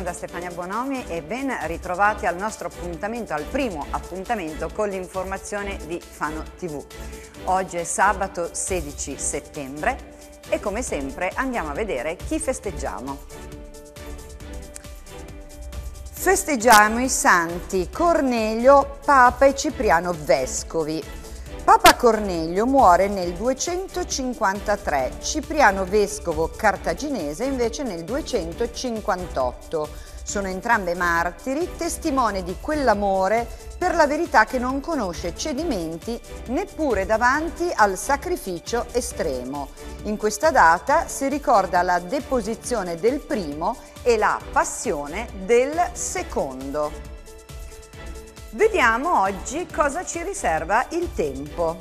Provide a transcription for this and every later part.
buongiorno da Stefania Bonomi e ben ritrovati al nostro appuntamento, al primo appuntamento con l'informazione di Fano TV. Oggi è sabato 16 settembre e come sempre andiamo a vedere chi festeggiamo. Festeggiamo i santi Cornelio, Papa e Cipriano Vescovi. Papa Cornelio muore nel 253, Cipriano vescovo cartaginese invece nel 258. Sono entrambe martiri, testimone di quell'amore per la verità che non conosce cedimenti neppure davanti al sacrificio estremo. In questa data si ricorda la deposizione del primo e la passione del secondo. Vediamo oggi cosa ci riserva il tempo.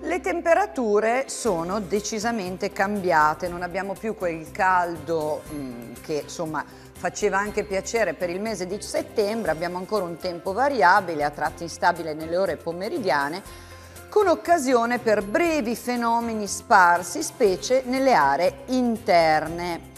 Le temperature sono decisamente cambiate, non abbiamo più quel caldo mh, mm, che insomma faceva anche piacere per il mese di settembre, abbiamo ancora un tempo variabile, a tratti instabile nelle ore pomeridiane, con occasione per brevi fenomeni sparsi, specie nelle aree interne.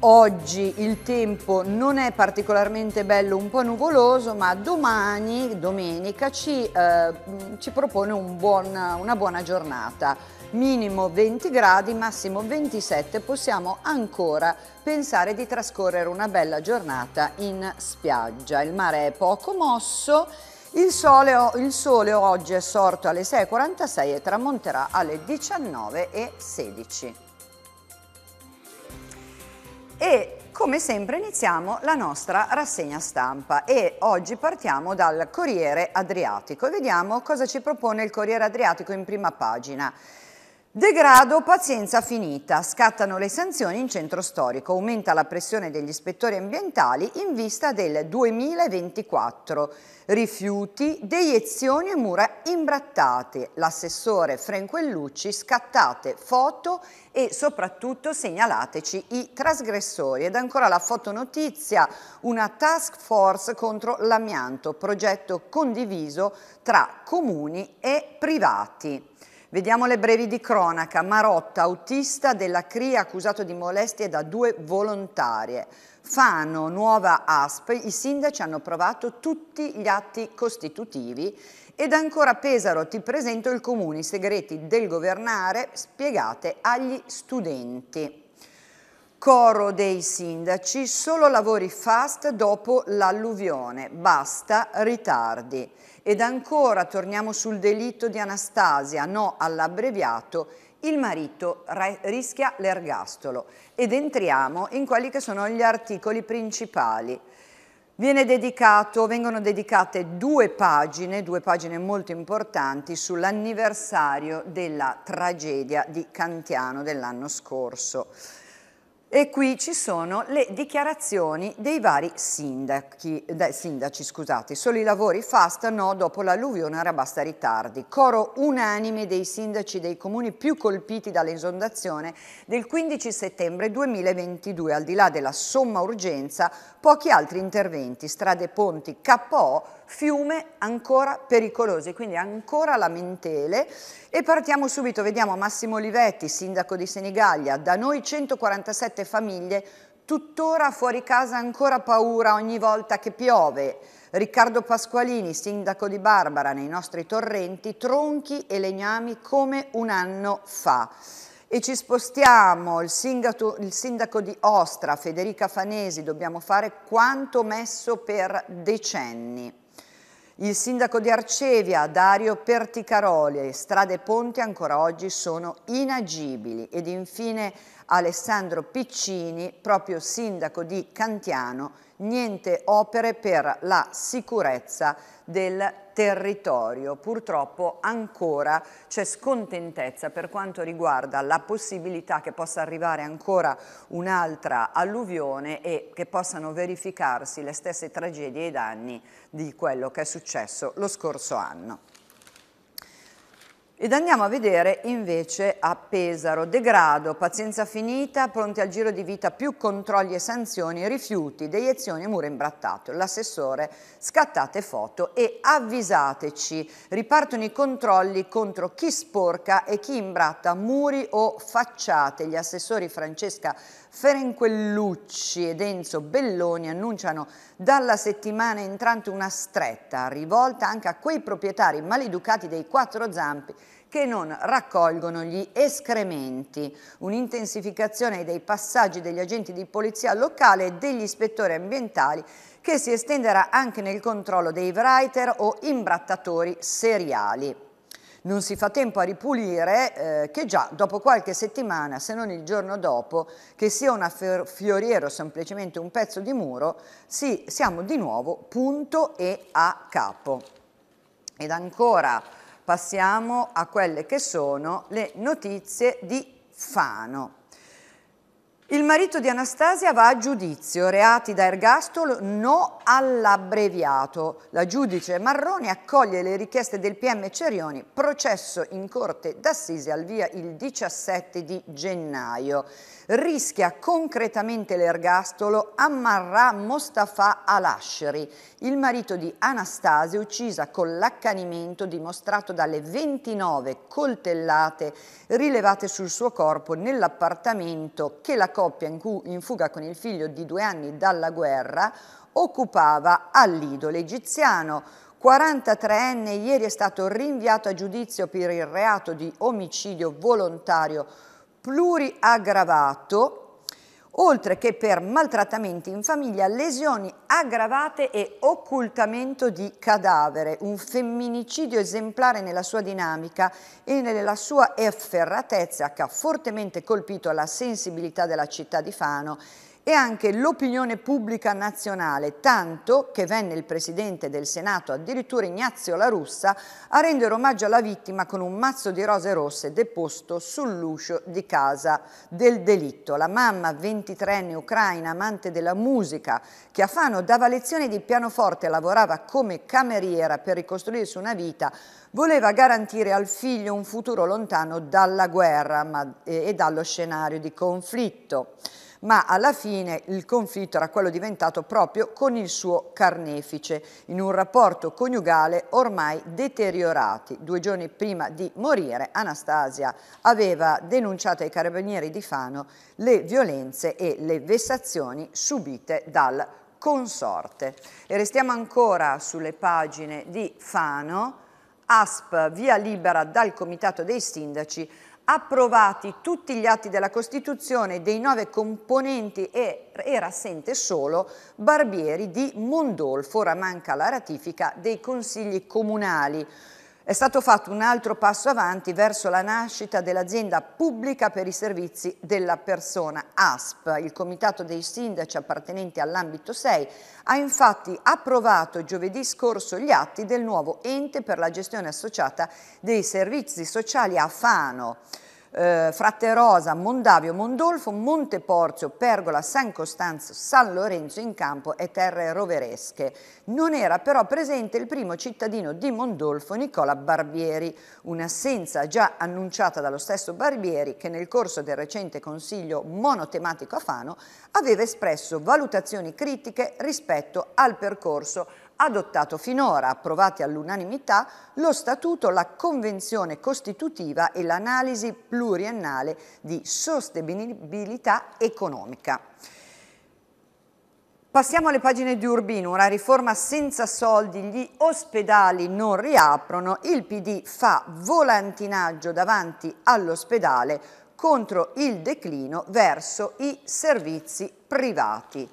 Oggi il tempo non è particolarmente bello, un po' nuvoloso, ma domani, domenica, ci, eh, ci propone un buon, una buona giornata. Minimo 20 gradi, massimo 27, possiamo ancora pensare di trascorrere una bella giornata in spiaggia. Il mare è poco mosso, il sole, il sole oggi è sorto alle 6.46 e tramonterà alle 19.16 e come sempre iniziamo la nostra rassegna stampa e oggi partiamo dal Corriere Adriatico e vediamo cosa ci propone il Corriere Adriatico in prima pagina. Degrado, pazienza finita, scattano le sanzioni in centro storico, aumenta la pressione degli ispettori ambientali in vista del 2024. Rifiuti, deiezioni e mura imbrattate, l'assessore Frenquellucci, scattate foto e soprattutto segnalateci i trasgressori. Ed ancora la fotonotizia, una task force contro l'amianto, progetto condiviso tra comuni e privati. Vediamo le brevi di cronaca. Marotta, autista della CRIA, accusato di molestie da due volontarie. Fano, nuova ASP, i sindaci hanno provato tutti gli atti costitutivi ed ancora Pesaro ti presento il comune, i segreti del governare spiegate agli studenti. Coro dei sindaci, solo lavori fast dopo l'alluvione, basta ritardi. Ed ancora torniamo sul delitto di Anastasia, no all'abbreviato, il marito rischia l'ergastolo ed entriamo in quelli che sono gli articoli principali. Dedicato, vengono dedicate due pagine, due pagine molto importanti, sull'anniversario della tragedia di Cantiano dell'anno scorso. E qui ci sono le dichiarazioni dei vari sindaci, sindaci scusate, solo i lavori fast no dopo l'alluvione era basta ritardi. Coro unanime dei sindaci dei comuni più colpiti dall'esondazione del 15 settembre 2022, al di là della somma urgenza, pochi altri interventi, strade, ponti, KO fiume ancora pericolosi, quindi ancora lamentele e partiamo subito, vediamo Massimo Olivetti, sindaco di Senigallia, da noi 147 famiglie, tuttora fuori casa ancora paura ogni volta che piove. Riccardo Pasqualini, sindaco di Barbara, nei nostri torrenti, tronchi e legnami come un anno fa. E ci spostiamo, il sindaco, il sindaco, di Ostra, Federica Fanesi, dobbiamo fare quanto messo per decenni. Il sindaco di Arcevia, Dario Perticaroli, strade e ponti ancora oggi sono inagibili. Ed infine Alessandro Piccini, proprio sindaco di Cantiano, niente opere per la sicurezza del territorio territorio. Purtroppo ancora c'è scontentezza per quanto riguarda la possibilità che possa arrivare ancora un'altra alluvione e che possano verificarsi le stesse tragedie e danni di quello che è successo lo scorso anno. Ed andiamo a vedere invece a Pesaro, degrado, pazienza finita, pronti al giro di vita più controlli e sanzioni, rifiuti, deiezioni, muro imbrattato. L'assessore, scattate foto e avvisateci, ripartono i controlli contro chi sporca e chi imbratta muri o facciate. Gli assessori Francesca Ferenquellucci ed Enzo Belloni annunciano dalla settimana entrante una stretta rivolta anche a quei proprietari maleducati dei quattro zampi che non raccolgono gli escrementi. Un'intensificazione dei passaggi degli agenti di polizia locale e degli ispettori ambientali che si estenderà anche nel controllo dei writer o imbrattatori seriali non si fa tempo a ripulire eh, che già dopo qualche settimana, se non il giorno dopo, che sia una fioriera o semplicemente un pezzo di muro, sì, siamo di nuovo punto e a capo. Ed ancora passiamo a quelle che sono le notizie di Fano. Il marito di Anastasia va a giudizio, reati da ergastolo, no all'abbreviato. La giudice Marroni accoglie le richieste del PM Cerioni, processo in corte d'assise al via il 17 di gennaio rischia concretamente l'ergastolo Ammarrà Mostafa Alasheri, il marito di Anastasia uccisa con l'accanimento dimostrato dalle 29 coltellate rilevate sul suo corpo nell'appartamento che la coppia in, cui, in fuga con il figlio di due anni dalla guerra occupava all'idolo egiziano. 43enne ieri è stato rinviato a giudizio per il reato di omicidio volontario pluriaggravato, oltre che per maltrattamenti in famiglia, lesioni aggravate e occultamento di cadavere, un femminicidio esemplare nella sua dinamica e nella sua efferratezza che ha fortemente colpito la sensibilità della città di Fano e anche l'opinione pubblica nazionale, tanto che venne il presidente del Senato, addirittura Ignazio La Russa, a rendere omaggio alla vittima con un mazzo di rose rosse deposto sull'uscio di casa del delitto. La mamma, 23enne ucraina, amante della musica, che a Fano dava lezioni di pianoforte e lavorava come cameriera per ricostruirsi una vita, voleva garantire al figlio un futuro lontano dalla guerra ma, e, e dallo scenario di conflitto ma alla fine il conflitto era quello diventato proprio con il suo carnefice, in un rapporto coniugale ormai deteriorati. Due giorni prima di morire Anastasia aveva denunciato ai carabinieri di Fano le violenze e le vessazioni subite dal consorte. E restiamo ancora sulle pagine di Fano, ASP via libera dal comitato dei sindaci approvati tutti gli atti della Costituzione dei nove componenti e era assente solo Barbieri di Mondolfo, ora manca la ratifica dei consigli comunali. È stato fatto un altro passo avanti verso la nascita dell'azienda pubblica per i servizi della persona ASP. Il comitato dei sindaci appartenenti all'ambito 6 ha infatti approvato giovedì scorso gli atti del nuovo ente per la gestione associata dei servizi sociali a Fano eh, Rosa, Mondavio, Mondolfo, Monte Porzio, Pergola, San Costanzo, San Lorenzo in campo e terre roveresche. Non era però presente il primo cittadino di Mondolfo, Nicola Barbieri, un'assenza già annunciata dallo stesso Barbieri che nel corso del recente consiglio monotematico a Fano aveva espresso valutazioni critiche rispetto al percorso adottato finora, approvati all'unanimità, lo Statuto, la Convenzione Costitutiva e l'analisi pluriannale di sostenibilità economica. Passiamo alle pagine di Urbino, una riforma senza soldi, gli ospedali non riaprono, il PD fa volantinaggio davanti all'ospedale contro il declino verso i servizi privati.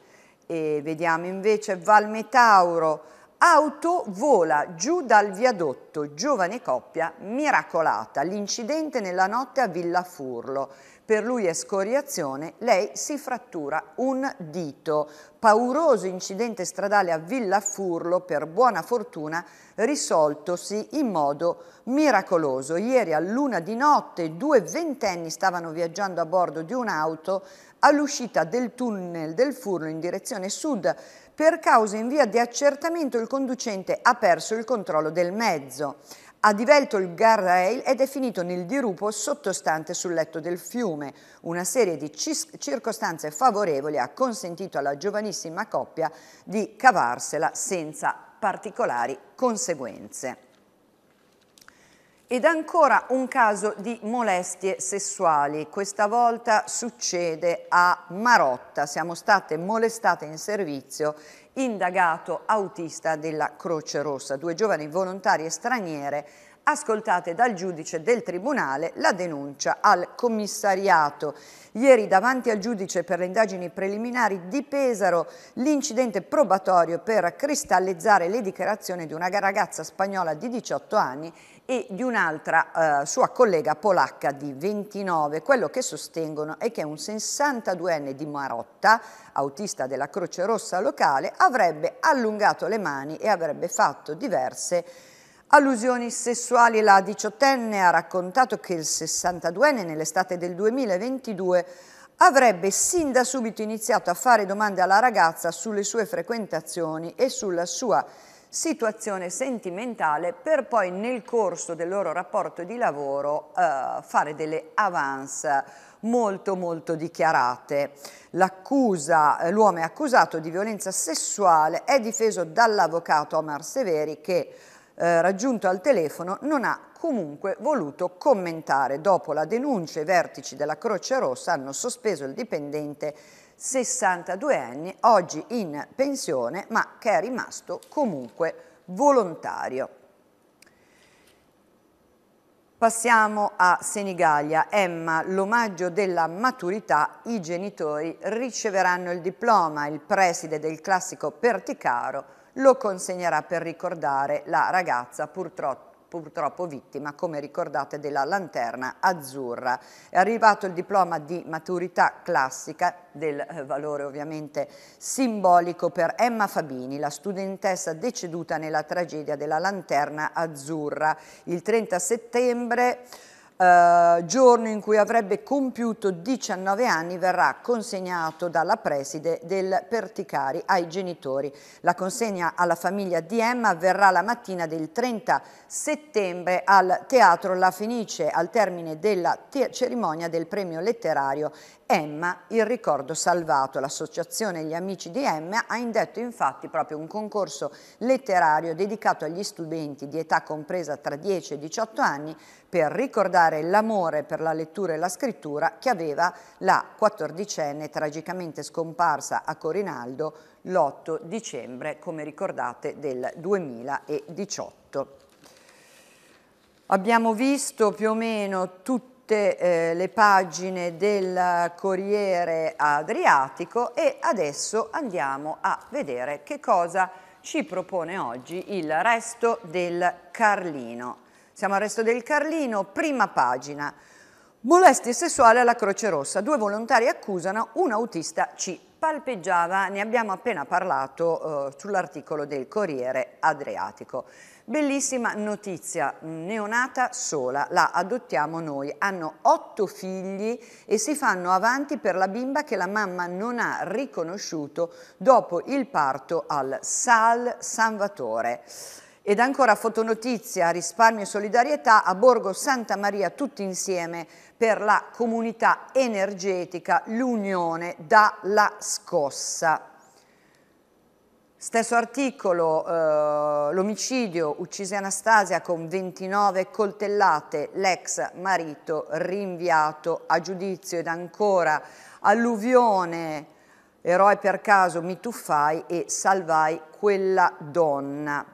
E vediamo invece Valmetauro, auto vola giù dal viadotto, giovane coppia miracolata, l'incidente nella notte a Villa Furlo. Per lui è scoriazione, lei si frattura un dito. Pauroso incidente stradale a Villa Furlo, per buona fortuna, risoltosi in modo miracoloso. Ieri a luna di notte due ventenni stavano viaggiando a bordo di un'auto all'uscita del tunnel del Furlo in direzione sud. Per cause in via di accertamento il conducente ha perso il controllo del mezzo. Ha divelto il guardrail ed è finito nel dirupo sottostante sul letto del fiume. Una serie di circostanze favorevoli ha consentito alla giovanissima coppia di cavarsela senza particolari conseguenze. Ed ancora un caso di molestie sessuali, questa volta succede a Marotta, siamo state molestate in servizio indagato autista della Croce Rossa, due giovani volontarie straniere ascoltate dal giudice del Tribunale la denuncia al commissariato. Ieri davanti al giudice per le indagini preliminari di Pesaro l'incidente probatorio per cristallizzare le dichiarazioni di una ragazza spagnola di 18 anni e di un'altra eh, sua collega polacca di 29. Quello che sostengono è che un 62enne di Marotta, autista della Croce Rossa locale, avrebbe allungato le mani e avrebbe fatto diverse Allusioni sessuali, la diciottenne ha raccontato che il 62enne nell'estate del 2022 avrebbe sin da subito iniziato a fare domande alla ragazza sulle sue frequentazioni e sulla sua situazione sentimentale per poi nel corso del loro rapporto di lavoro eh, fare delle avance molto molto dichiarate. Eh, l'uomo è accusato di violenza sessuale, è difeso dall'avvocato Omar Severi che eh, raggiunto al telefono non ha comunque voluto commentare. Dopo la denuncia i vertici della Croce Rossa hanno sospeso il dipendente 62 anni, oggi in pensione, ma che è rimasto comunque volontario. Passiamo a Senigallia. Emma, l'omaggio della maturità, i genitori riceveranno il diploma. Il preside del classico Perticaro lo consegnerà per ricordare la ragazza purtroppo purtroppo vittima, come ricordate, della lanterna azzurra. È arrivato il diploma di maturità classica, del eh, valore ovviamente simbolico per Emma Fabini, la studentessa deceduta nella tragedia della lanterna azzurra. Il 30 settembre eh, giorno in cui avrebbe compiuto 19 anni verrà consegnato dalla preside del Perticari ai genitori. La consegna alla famiglia di Emma avverrà la mattina del 30 settembre al Teatro La Fenice al termine della cerimonia del premio letterario Emma, il ricordo salvato. L'associazione Gli Amici di Emma ha indetto infatti proprio un concorso letterario dedicato agli studenti di età compresa tra 10 e 18 anni per ricordare l'amore per la lettura e la scrittura che aveva la quattordicenne tragicamente scomparsa a Corinaldo l'8 dicembre, come ricordate, del 2018. Abbiamo visto più o meno tutti tutte eh, le pagine del Corriere Adriatico e adesso andiamo a vedere che cosa ci propone oggi il resto del Carlino. Siamo al resto del Carlino, prima pagina. Molestie sessuali alla Croce Rossa. Due volontari accusano, un autista ci palpeggiava, ne abbiamo appena parlato eh, sull'articolo del Corriere Adriatico. Bellissima notizia, neonata sola, la adottiamo noi, hanno otto figli e si fanno avanti per la bimba che la mamma non ha riconosciuto dopo il parto al Sal Salvatore. Ed ancora fotonotizia, risparmio e solidarietà a Borgo Santa Maria tutti insieme per la comunità energetica, l'unione dalla scossa. Stesso articolo, eh, l'omicidio, uccise Anastasia con 29 coltellate, l'ex marito rinviato a giudizio ed ancora alluvione, eroe per caso mi tuffai e salvai quella donna.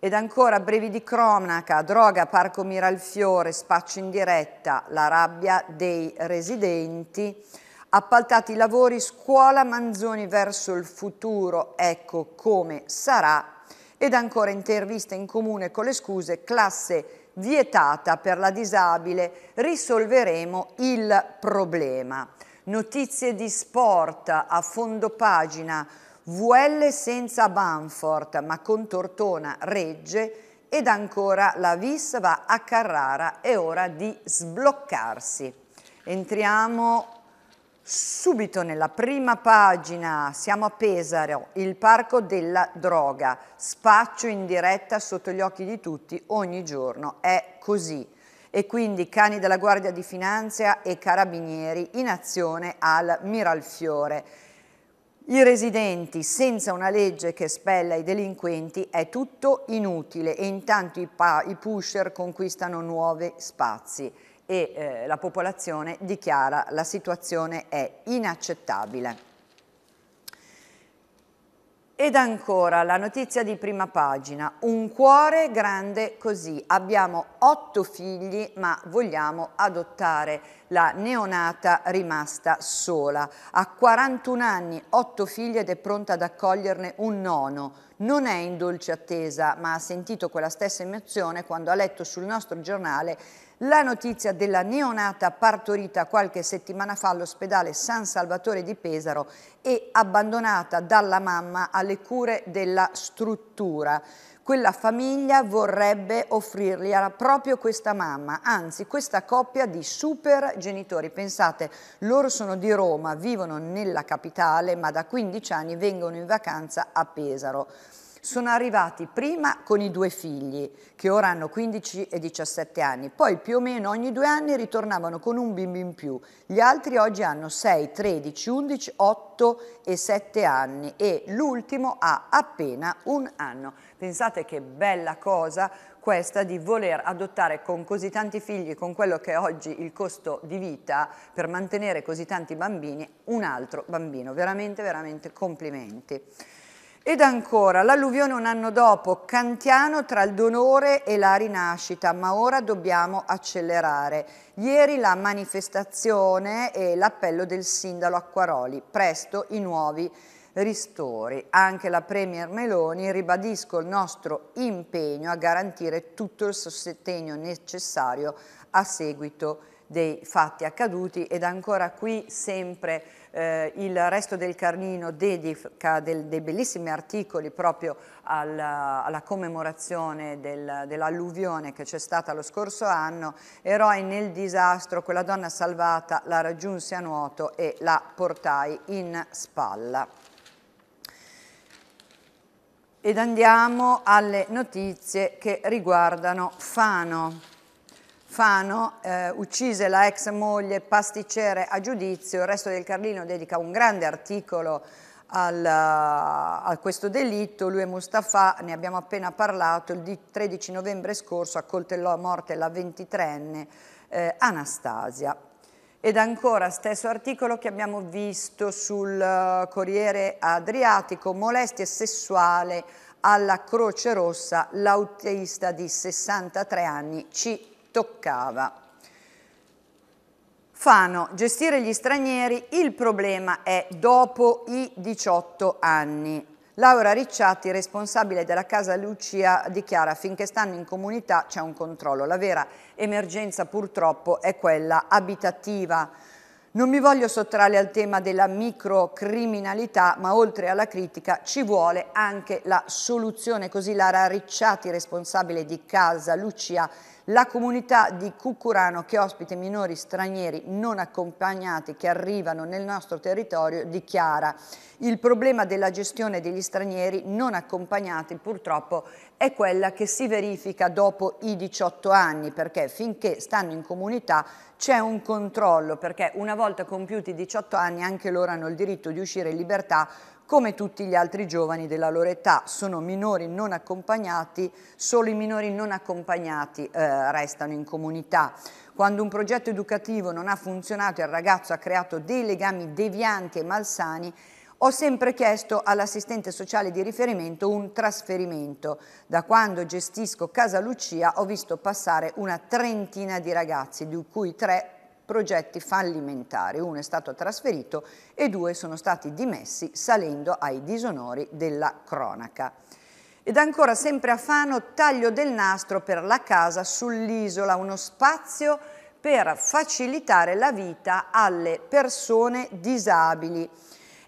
Ed ancora brevi di cronaca, droga Parco Miralfiore, spaccio in diretta, la rabbia dei residenti appaltati i lavori Scuola Manzoni verso il futuro, ecco come sarà, ed ancora intervista in comune con le scuse classe vietata per la disabile, risolveremo il problema. Notizie di sport a fondo pagina, VL senza Banfort ma con Tortona regge ed ancora la VIS va a Carrara, è ora di sbloccarsi. Entriamo Subito nella prima pagina siamo a Pesaro, il parco della droga, spaccio in diretta sotto gli occhi di tutti ogni giorno, è così. E quindi cani della Guardia di Finanza e carabinieri in azione al Miralfiore. I residenti senza una legge che spella i delinquenti è tutto inutile e intanto i, i pusher conquistano nuovi spazi e eh, la popolazione dichiara la situazione è inaccettabile. Ed ancora la notizia di prima pagina, un cuore grande così, abbiamo otto figli ma vogliamo adottare la neonata rimasta sola. Ha 41 anni, 8 figlie ed è pronta ad accoglierne un nono. Non è in dolce attesa, ma ha sentito quella stessa emozione quando ha letto sul nostro giornale la notizia della neonata partorita qualche settimana fa all'ospedale San Salvatore di Pesaro e abbandonata dalla mamma alle cure della struttura. Quella famiglia vorrebbe offrirgliela proprio questa mamma, anzi questa coppia di super genitori. Pensate, loro sono di Roma, vivono nella capitale, ma da 15 anni vengono in vacanza a Pesaro sono arrivati prima con i due figli, che ora hanno 15 e 17 anni, poi più o meno ogni due anni ritornavano con un bimbo in più. Gli altri oggi hanno 6, 13, 11, 8 e 7 anni e l'ultimo ha appena un anno. Pensate che bella cosa questa di voler adottare con così tanti figli, con quello che è oggi il costo di vita per mantenere così tanti bambini, un altro bambino. Veramente, veramente complimenti. Ed ancora, l'alluvione un anno dopo, Cantiano tra il donore e la rinascita, ma ora dobbiamo accelerare. Ieri la manifestazione e l'appello del sindaco Acquaroli, presto i nuovi ristori. Anche la Premier Meloni ribadisco il nostro impegno a garantire tutto il sostegno necessario a seguito dei fatti accaduti ed ancora qui sempre eh, il resto del Carnino dedica del, dei bellissimi articoli proprio alla, alla commemorazione del, dell'alluvione che c'è stata lo scorso anno, eroi nel disastro, quella donna salvata la raggiunse a nuoto e la portai in spalla ed andiamo alle notizie che riguardano Fano. Fano eh, uccise la ex moglie pasticcere a giudizio, il resto del Carlino dedica un grande articolo al, eh, a questo delitto, lui e Mustafa, ne abbiamo appena parlato, il 13 novembre scorso accoltellò a morte la 23enne eh, Anastasia ed ancora, stesso articolo che abbiamo visto sul eh, Corriere Adriatico, molestie sessuali alla Croce Rossa, l'autista di 63 anni ci toccava. Fano, gestire gli stranieri, il problema è dopo i 18 anni. Laura Ricciati, responsabile della casa Lucia, dichiara finché stanno in comunità c'è un controllo. La vera emergenza purtroppo è quella abitativa. Non mi voglio sottrarre al tema della microcriminalità, ma oltre alla critica ci vuole anche la soluzione. Così Lara Ricciati, responsabile di Casa Lucia, la comunità di Cucurano che ospita i minori stranieri non accompagnati che arrivano nel nostro territorio dichiara il problema della gestione degli stranieri non accompagnati purtroppo è quella che si verifica dopo i 18 anni perché finché stanno in comunità c'è un controllo perché una volta compiuti i 18 anni anche loro hanno il diritto di uscire in libertà come tutti gli altri giovani della loro età. Sono minori non accompagnati, solo i minori non accompagnati eh, restano in comunità. Quando un progetto educativo non ha funzionato e il ragazzo ha creato dei legami devianti e malsani, ho sempre chiesto all'assistente sociale di riferimento un trasferimento. Da quando gestisco Casa Lucia ho visto passare una trentina di ragazzi, di cui tre progetti fallimentari, uno è stato trasferito e due sono stati dimessi salendo ai disonori della cronaca. Ed ancora sempre a Fano, taglio del nastro per la casa sull'isola, uno spazio per facilitare la vita alle persone disabili.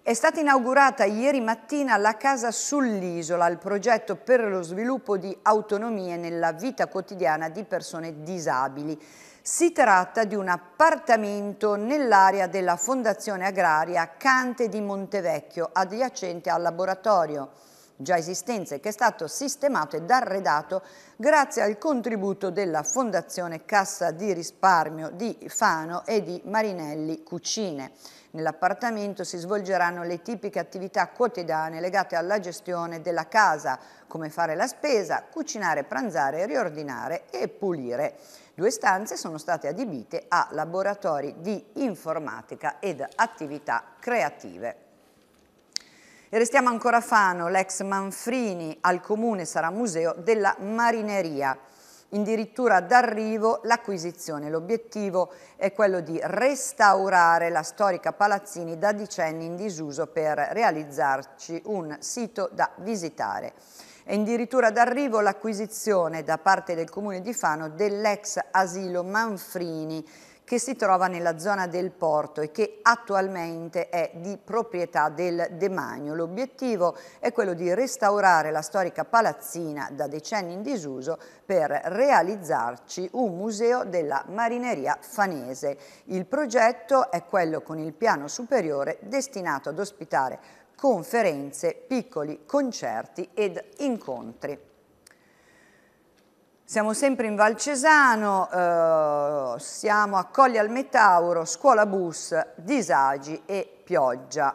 È stata inaugurata ieri mattina la Casa sull'Isola, il progetto per lo sviluppo di autonomie nella vita quotidiana di persone disabili. Si tratta di un appartamento nell'area della Fondazione Agraria Cante di Montevecchio, adiacente al laboratorio già esistenze, che è stato sistemato ed arredato grazie al contributo della Fondazione Cassa di Risparmio di Fano e di Marinelli Cucine. Nell'appartamento si svolgeranno le tipiche attività quotidiane legate alla gestione della casa, come fare la spesa, cucinare, pranzare, riordinare e pulire. Due stanze sono state adibite a laboratori di informatica ed attività creative. E restiamo ancora a Fano, l'ex Manfrini al comune sarà museo della marineria addirittura d'arrivo l'acquisizione. L'obiettivo è quello di restaurare la storica Palazzini da decenni in disuso per realizzarci un sito da visitare. È addirittura d'arrivo l'acquisizione da parte del comune di Fano dell'ex asilo Manfrini che si trova nella zona del porto e che attualmente è di proprietà del Demagno. L'obiettivo è quello di restaurare la storica palazzina da decenni in disuso per realizzarci un museo della marineria fanese. Il progetto è quello con il piano superiore destinato ad ospitare conferenze, piccoli concerti ed incontri. Siamo sempre in Valcesano, eh, siamo a Colli al Metauro, scuola bus, disagi e pioggia.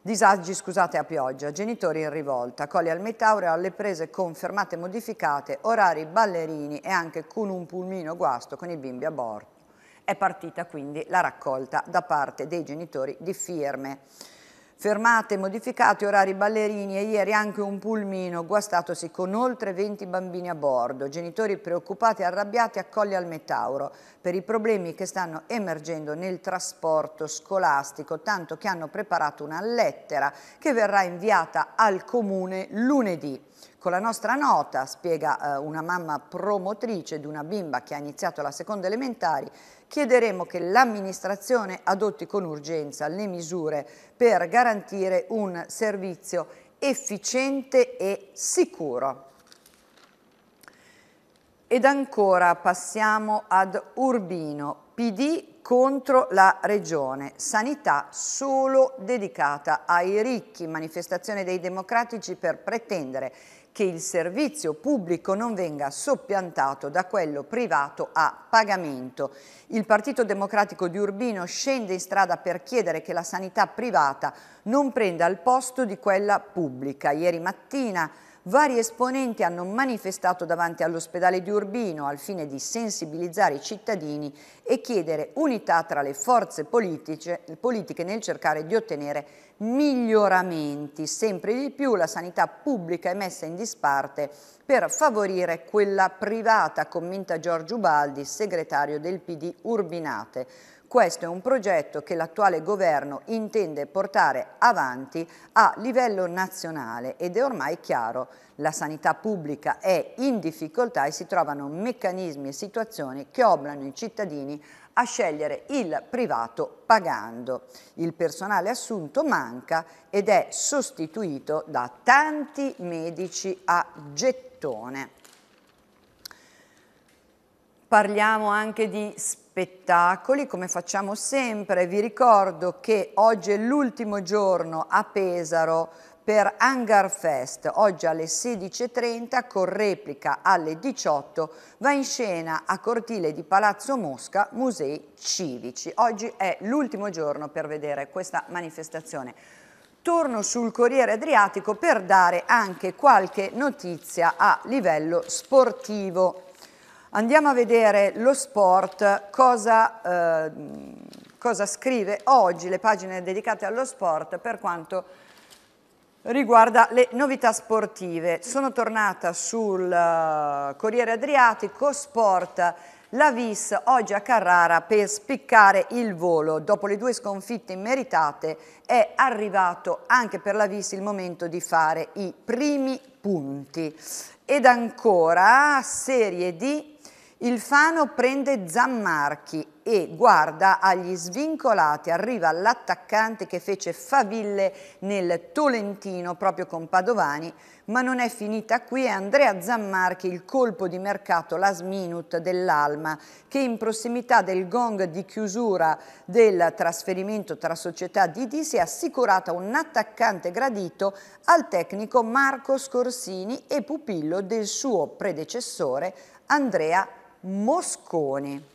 Disagi, scusate, a pioggia, genitori in rivolta, Colli al Metauro alle prese con fermate modificate, orari ballerini e anche con un pulmino guasto con i bimbi a bordo. È partita quindi la raccolta da parte dei genitori di firme. Fermate, modificati orari ballerini e ieri anche un pulmino guastatosi con oltre 20 bambini a bordo. Genitori preoccupati e arrabbiati a al Metauro per i problemi che stanno emergendo nel trasporto scolastico, tanto che hanno preparato una lettera che verrà inviata al comune lunedì. Con la nostra nota, spiega eh, una mamma promotrice di una bimba che ha iniziato la seconda elementare, chiederemo che l'amministrazione adotti con urgenza le misure per garantire un servizio efficiente e sicuro. Ed ancora passiamo ad Urbino, PD contro la Regione, sanità solo dedicata ai ricchi, manifestazione dei democratici per pretendere che il servizio pubblico non venga soppiantato da quello privato a pagamento. Il Partito Democratico di Urbino scende in strada per chiedere che la sanità privata non prenda il posto di quella pubblica. Ieri mattina vari esponenti hanno manifestato davanti all'ospedale di Urbino al fine di sensibilizzare i cittadini e chiedere unità tra le forze politiche, politiche nel cercare di ottenere miglioramenti. Sempre di più la sanità pubblica è messa in disparte per favorire quella privata, commenta Giorgio Baldi, segretario del PD Urbinate. Questo è un progetto che l'attuale governo intende portare avanti a livello nazionale ed è ormai chiaro, la sanità pubblica è in difficoltà e si trovano meccanismi e situazioni che obbligano i cittadini a scegliere il privato pagando. Il personale assunto manca ed è sostituito da tanti medici a gettone. Parliamo anche di spazio spettacoli come facciamo sempre. Vi ricordo che oggi è l'ultimo giorno a Pesaro per Hangar Fest, oggi alle 16.30 con replica alle 18 va in scena a cortile di Palazzo Mosca Musei Civici. Oggi è l'ultimo giorno per vedere questa manifestazione. Torno sul Corriere Adriatico per dare anche qualche notizia a livello sportivo. Andiamo a vedere lo sport, cosa, eh, cosa scrive oggi le pagine dedicate allo sport per quanto riguarda le novità sportive. Sono tornata sul eh, Corriere Adriatico, Sport, la Vis oggi a Carrara per spiccare il volo. Dopo le due sconfitte immeritate è arrivato anche per la Vis il momento di fare i primi punti. Ed ancora Serie di il Fano prende Zammarchi e guarda agli svincolati, arriva l'attaccante che fece faville nel Tolentino proprio con Padovani, ma non è finita qui, è Andrea Zammarchi il colpo di mercato last minute dell'Alma che in prossimità del gong di chiusura del trasferimento tra società DD si è assicurata un attaccante gradito al tecnico Marco Scorsini e pupillo del suo predecessore Andrea Zammarchi. Mosconi.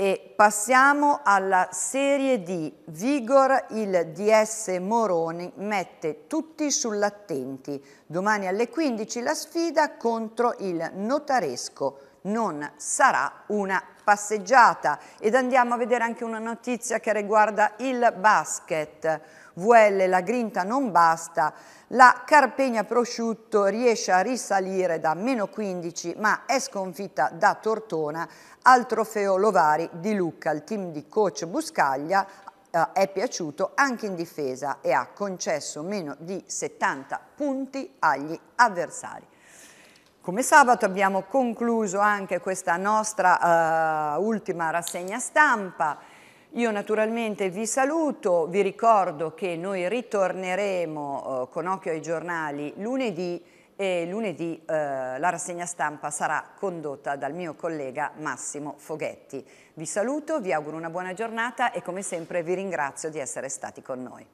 E passiamo alla serie D. Vigor, il DS Moroni mette tutti sull'attenti. Domani alle 15 la sfida contro il notaresco. Non sarà una passeggiata. Ed andiamo a vedere anche una notizia che riguarda il basket VL la grinta non basta, la Carpegna prosciutto riesce a risalire da meno 15 ma è sconfitta da Tortona al trofeo Lovari di Lucca. Il team di coach Buscaglia eh, è piaciuto anche in difesa e ha concesso meno di 70 punti agli avversari. Come sabato abbiamo concluso anche questa nostra uh, ultima rassegna stampa. Io naturalmente vi saluto, vi ricordo che noi ritorneremo eh, con occhio ai giornali lunedì e lunedì eh, la rassegna stampa sarà condotta dal mio collega Massimo Foghetti. Vi saluto, vi auguro una buona giornata e come sempre vi ringrazio di essere stati con noi.